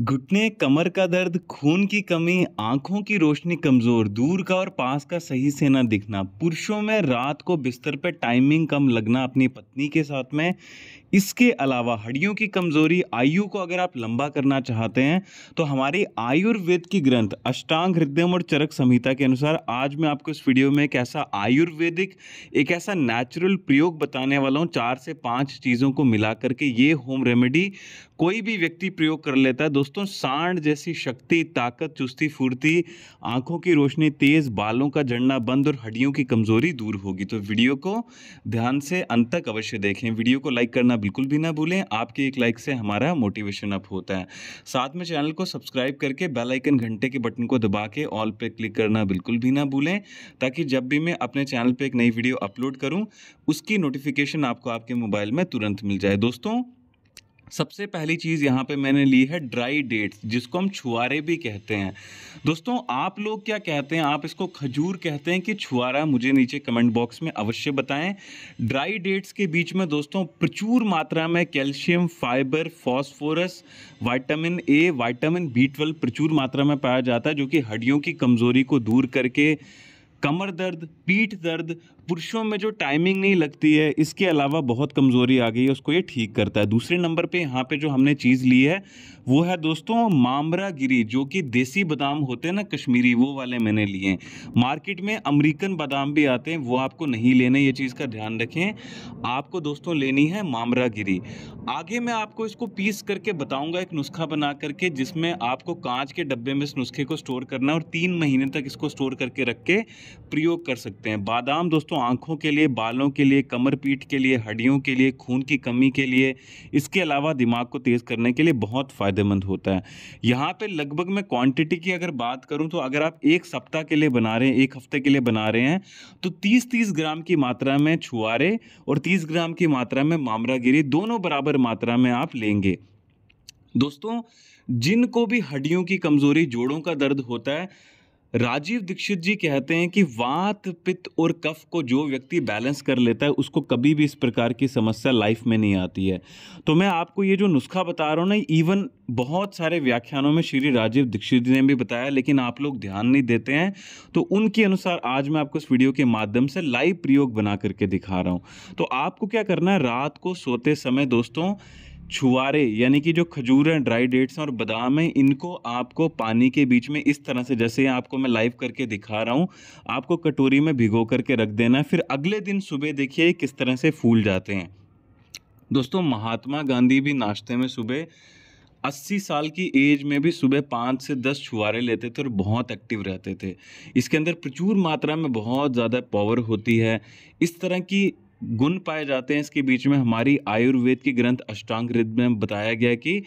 घुटने कमर का दर्द खून की कमी आंखों की रोशनी कमज़ोर दूर का और पास का सही से ना दिखना पुरुषों में रात को बिस्तर पर टाइमिंग कम लगना अपनी पत्नी के साथ में इसके अलावा हड्डियों की कमजोरी आयु को अगर आप लंबा करना चाहते हैं तो हमारी आयुर्वेद की ग्रंथ अष्टांग हृदयम और चरक संहिता के अनुसार आज मैं आपको इस वीडियो में एक ऐसा आयुर्वेदिक एक ऐसा नेचुरल प्रयोग बताने वाला हूँ चार से पाँच चीज़ों को मिला करके ये होम रेमेडी कोई भी व्यक्ति प्रयोग कर लेता है दोस्तों सांड जैसी शक्ति ताकत चुस्ती फुर्ती आँखों की रोशनी तेज़ बालों का जड़ना बंद और हड्डियों की कमजोरी दूर होगी तो वीडियो को ध्यान से अंत तक अवश्य देखें वीडियो को लाइक करना बिल्कुल भी ना भूलें आपके एक लाइक से हमारा मोटिवेशन अप होता है साथ में चैनल को सब्सक्राइब करके बेल आइकन घंटे के बटन को दबा के ऑल पे क्लिक करना बिल्कुल भी ना भूलें ताकि जब भी मैं अपने चैनल पे एक नई वीडियो अपलोड करूं उसकी नोटिफिकेशन आपको आपके मोबाइल में तुरंत मिल जाए दोस्तों सबसे पहली चीज़ यहाँ पे मैंने ली है ड्राई डेट्स जिसको हम छुआरे भी कहते हैं दोस्तों आप लोग क्या कहते हैं आप इसको खजूर कहते हैं कि छुआरा मुझे नीचे कमेंट बॉक्स में अवश्य बताएं ड्राई डेट्स के बीच में दोस्तों प्रचुर मात्रा में calcium fibre phosphorus vitamin A vitamin B twelve प्रचुर मात्रा में पाया जाता है जो कि हड्डियों की कमज़ोरी को दूर करके कमर दर्द पीठ दर्द पुरुषों में जो टाइमिंग नहीं लगती है इसके अलावा बहुत कमज़ोरी आ गई है उसको ये ठीक करता है दूसरे नंबर पे यहाँ पे जो हमने चीज़ ली है वो है दोस्तों मामरा गिरी जो कि देसी बादाम होते हैं ना कश्मीरी वो वाले मैंने लिए हैं मार्केट में अमेरिकन बादाम भी आते हैं वो आपको नहीं लेने ये चीज़ का ध्यान रखें आपको दोस्तों लेनी है मामरा गिरी आगे मैं आपको इसको पीस करके बताऊँगा एक नुस्खा बना करके जिसमें आपको कांच के डब्बे में इस नुस्खे को स्टोर करना है और तीन महीने तक इसको स्टोर करके रख के प्रयोग कर सकते हैं बादाम दोस्तों आँखों के लिए बालों के लिए कमर पीठ के लिए हड्डियों के लिए खून की कमी के लिए इसके अलावा दिमाग को तेज़ करने के लिए बहुत फ़ायदेमंद होता है यहाँ पे लगभग मैं क्वांटिटी की अगर बात करूँ तो अगर आप एक सप्ताह के लिए बना रहे हैं एक हफ्ते के लिए बना रहे हैं तो तीस तीस ग्राम की मात्रा में छुआरे और तीस ग्राम की मात्रा में मामरागिरी दोनों बराबर मात्रा में आप लेंगे दोस्तों जिनको भी हड्डियों की कमज़ोरी जोड़ों का दर्द होता है राजीव दीक्षित जी कहते हैं कि वात पित्त और कफ को जो व्यक्ति बैलेंस कर लेता है उसको कभी भी इस प्रकार की समस्या लाइफ में नहीं आती है तो मैं आपको ये जो नुस्खा बता रहा हूँ ना इवन बहुत सारे व्याख्यानों में श्री राजीव दीक्षित जी ने भी बताया लेकिन आप लोग ध्यान नहीं देते हैं तो उनके अनुसार आज मैं आपको इस वीडियो के माध्यम से लाइव प्रयोग बना करके दिखा रहा हूँ तो आपको क्या करना है रात को सोते समय दोस्तों छुआरे यानी कि जो खजूर हैं ड्राई डेट्स और बादाम हैं इनको आपको पानी के बीच में इस तरह से जैसे आपको मैं लाइव करके दिखा रहा हूँ आपको कटोरी में भिगो करके रख देना फिर अगले दिन सुबह देखिए किस तरह से फूल जाते हैं दोस्तों महात्मा गांधी भी नाश्ते में सुबह अस्सी साल की एज में भी सुबह पाँच से दस छुआरे लेते थे और बहुत एक्टिव रहते थे इसके अंदर प्रचुर मात्रा में बहुत ज़्यादा पावर होती है इस तरह की गुण पाए जाते हैं इसके बीच में हमारी आयुर्वेद के ग्रंथ अष्टांग ऋद में बताया गया कि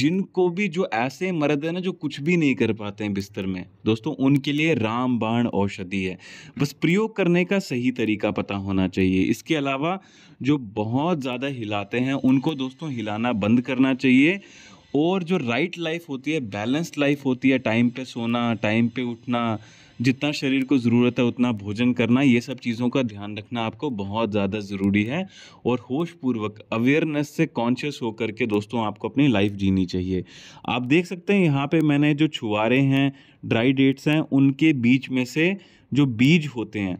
जिनको भी जो ऐसे मर्द हैं ना जो कुछ भी नहीं कर पाते हैं बिस्तर में दोस्तों उनके लिए राम बाण औषधि है बस प्रयोग करने का सही तरीका पता होना चाहिए इसके अलावा जो बहुत ज़्यादा हिलाते हैं उनको दोस्तों हिलाना बंद करना चाहिए और जो राइट लाइफ होती है बैलेंस लाइफ होती है टाइम पे सोना टाइम पे उठना जितना शरीर को ज़रूरत है उतना भोजन करना ये सब चीज़ों का ध्यान रखना आपको बहुत ज़्यादा ज़रूरी है और होश पूर्वक अवेयरनेस से कॉन्शियस होकर के दोस्तों आपको अपनी लाइफ जीनी चाहिए आप देख सकते हैं यहाँ पे मैंने जो छुआरे हैं ड्राई डेट्स हैं उनके बीच में से जो बीज होते हैं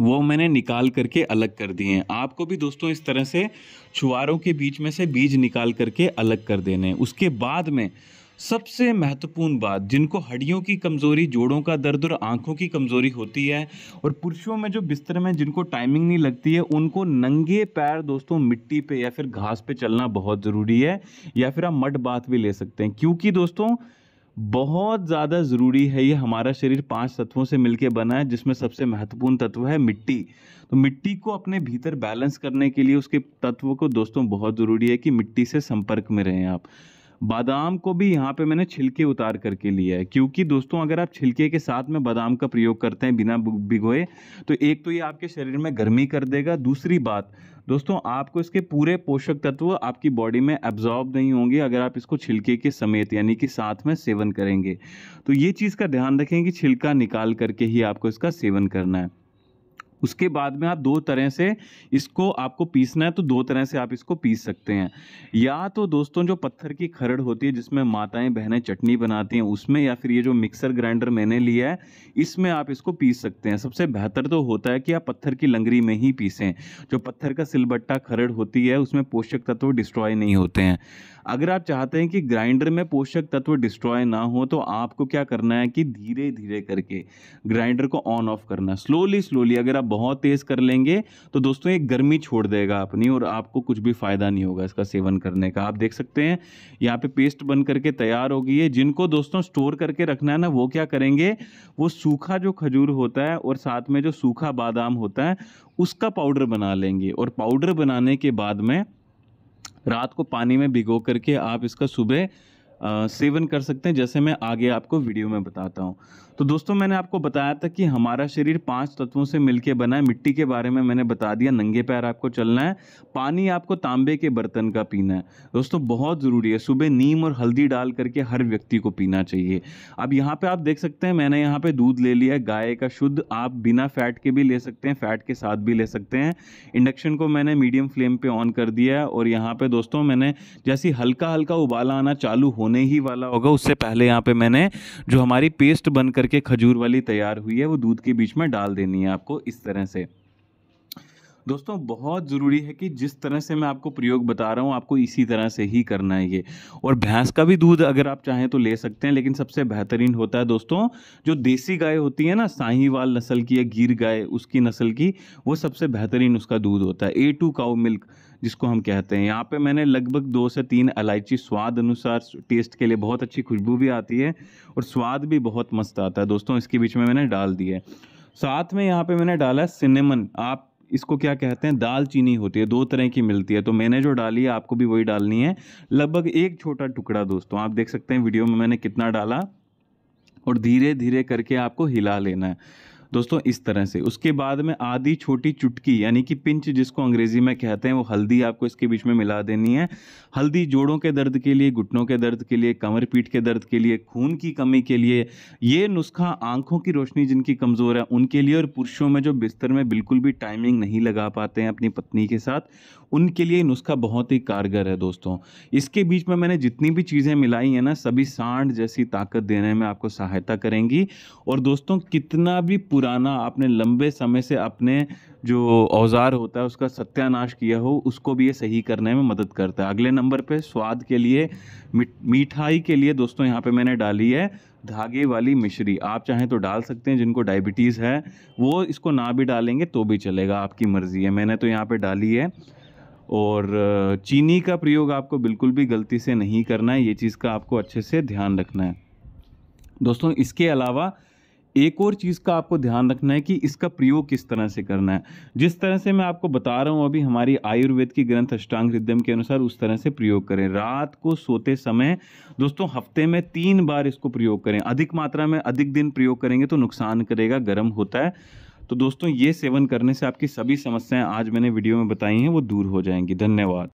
वो मैंने निकाल करके अलग कर दिए हैं आपको भी दोस्तों इस तरह से छुआरों के बीच में से बीज निकाल करके अलग कर देने हैं उसके बाद में सबसे महत्वपूर्ण बात जिनको हड्डियों की कमज़ोरी जोड़ों का दर्द और आंखों की कमज़ोरी होती है और पुरुषों में जो बिस्तर में जिनको टाइमिंग नहीं लगती है उनको नंगे पैर दोस्तों मिट्टी पे या फिर घास पे चलना बहुत ज़रूरी है या फिर आप मड बात भी ले सकते हैं क्योंकि दोस्तों बहुत ज़्यादा ज़रूरी है ये हमारा शरीर पांच तत्वों से मिलके बना है जिसमें सबसे महत्वपूर्ण तत्व है मिट्टी तो मिट्टी को अपने भीतर बैलेंस करने के लिए उसके तत्व को दोस्तों बहुत ज़रूरी है कि मिट्टी से संपर्क में रहें आप बादाम को भी यहाँ पे मैंने छिलके उतार करके लिया है क्योंकि दोस्तों अगर आप छिलके के साथ में बादाम का प्रयोग करते हैं बिना भिगोए तो एक तो ये आपके शरीर में गर्मी कर देगा दूसरी बात दोस्तों आपको इसके पूरे पोषक तत्व आपकी बॉडी में एब्जॉर्ब नहीं होंगे अगर आप इसको छिलके के समेत यानी कि साथ में सेवन करेंगे तो ये चीज़ का ध्यान रखें कि छिलका निकाल करके ही आपको इसका सेवन करना है उसके बाद में आप दो तरह से इसको आपको पीसना है तो दो तरह से आप इसको पीस सकते हैं या तो दोस्तों जो पत्थर की खरड़ होती है जिसमें माताएं बहनें चटनी बनाती हैं उसमें या फिर ये जो मिक्सर ग्राइंडर मैंने लिया है इसमें आप इसको पीस सकते हैं सबसे बेहतर तो होता है कि आप पत्थर की लंगरी में ही पीसें जो पत्थर का सिलबट्टा खरड़ होती है उसमें पोषक तत्व डिस्ट्रॉय नहीं होते हैं अगर आप चाहते हैं कि ग्राइंडर में पोषक तत्व डिस्ट्रॉय ना हो तो आपको क्या करना है कि धीरे धीरे करके ग्राइंडर को ऑन ऑफ करना स्लोली स्लोली अगर आप बहुत तेज़ कर लेंगे तो दोस्तों ये गर्मी छोड़ देगा अपनी और आपको कुछ भी फ़ायदा नहीं होगा इसका सेवन करने का आप देख सकते हैं यहाँ पे पेस्ट बन करके तैयार हो गई है जिनको दोस्तों स्टोर करके रखना है ना वो क्या करेंगे वो सूखा जो खजूर होता है और साथ में जो सूखा बादाम होता है उसका पाउडर बना लेंगे और पाउडर बनाने के बाद में रात को पानी में भिगो करके आप इसका सुबह सेवन कर सकते हैं जैसे मैं आगे आपको वीडियो में बताता हूँ तो दोस्तों मैंने आपको बताया था कि हमारा शरीर पांच तत्वों से मिलके बना है मिट्टी के बारे में मैंने बता दिया नंगे पैर आपको चलना है पानी आपको तांबे के बर्तन का पीना है दोस्तों बहुत ज़रूरी है सुबह नीम और हल्दी डाल करके हर व्यक्ति को पीना चाहिए अब यहाँ पे आप देख सकते हैं मैंने यहाँ पर दूध ले लिया है गाय का शुद्ध आप बिना फैट के भी ले सकते हैं फैट के साथ भी ले सकते हैं इंडक्शन को मैंने मीडियम फ्लेम पर ऑन कर दिया है और यहाँ पर दोस्तों मैंने जैसी हल्का हल्का उबाला आना चालू हो होने ही वाला होगा उससे पहले यहाँ पे मैंने जो हमारी पेस्ट बन करके खजूर वाली तैयार हुई है वो दूध के बीच में डाल देनी है आपको इस तरह से दोस्तों बहुत ज़रूरी है कि जिस तरह से मैं आपको प्रयोग बता रहा हूँ आपको इसी तरह से ही करना है ये और भैंस का भी दूध अगर आप चाहें तो ले सकते हैं लेकिन सबसे बेहतरीन होता है दोस्तों जो देसी गाय होती है ना साहीवाल नस्ल की या गिर गाय उसकी नस्ल की वो सबसे बेहतरीन उसका दूध होता है ए टू काउ मिल्क जिसको हम कहते हैं यहाँ पे मैंने लगभग दो से तीन इलायची स्वाद अनुसार टेस्ट के लिए बहुत अच्छी खुशबू भी आती है और स्वाद भी बहुत मस्त आता है दोस्तों इसके बीच में मैंने डाल दिया है साथ में यहाँ पे मैंने डाला है सिनेमन आप इसको क्या कहते हैं दाल चीनी होती है दो तरह की मिलती है तो मैंने जो डाली है आपको भी वही डालनी है लगभग एक छोटा टुकड़ा दोस्तों आप देख सकते हैं वीडियो में मैंने कितना डाला और धीरे धीरे करके आपको हिला लेना है दोस्तों इस तरह से उसके बाद में आधी छोटी चुटकी यानी कि पिंच जिसको अंग्रेजी में कहते हैं वो हल्दी आपको इसके बीच में मिला देनी है हल्दी जोड़ों के दर्द के लिए घुटनों के दर्द के लिए कमर पीठ के दर्द के लिए खून की कमी के लिए ये नुस्खा आंखों की रोशनी जिनकी कमज़ोर है उनके लिए और पुरुषों में जो बिस्तर में बिल्कुल भी टाइमिंग नहीं लगा पाते हैं अपनी पत्नी के साथ उनके लिए नुस्खा बहुत ही कारगर है दोस्तों इसके बीच में मैंने जितनी भी चीज़ें मिलाई हैं ना सभी सांड जैसी ताकत देने में आपको सहायता करेंगी और दोस्तों कितना भी पुराना आपने लंबे समय से अपने जो औज़ार होता है उसका सत्यानाश किया हो उसको भी ये सही करने में मदद करता है अगले नंबर पे स्वाद के लिए मिठाई के लिए दोस्तों यहाँ पे मैंने डाली है धागे वाली मिश्री आप चाहें तो डाल सकते हैं जिनको डायबिटीज़ है वो इसको ना भी डालेंगे तो भी चलेगा आपकी मर्ज़ी है मैंने तो यहाँ पर डाली है और चीनी का प्रयोग आपको बिल्कुल भी गलती से नहीं करना है ये चीज़ का आपको अच्छे से ध्यान रखना है दोस्तों इसके अलावा एक और चीज़ का आपको ध्यान रखना है कि इसका प्रयोग किस तरह से करना है जिस तरह से मैं आपको बता रहा हूँ अभी हमारी आयुर्वेद की ग्रंथ अष्टांग हृदयम के अनुसार उस तरह से प्रयोग करें रात को सोते समय दोस्तों हफ्ते में तीन बार इसको प्रयोग करें अधिक मात्रा में अधिक दिन प्रयोग करेंगे तो नुकसान करेगा गर्म होता है तो दोस्तों ये सेवन करने से आपकी सभी समस्याएं आज मैंने वीडियो में बताई हैं वो दूर हो जाएंगी धन्यवाद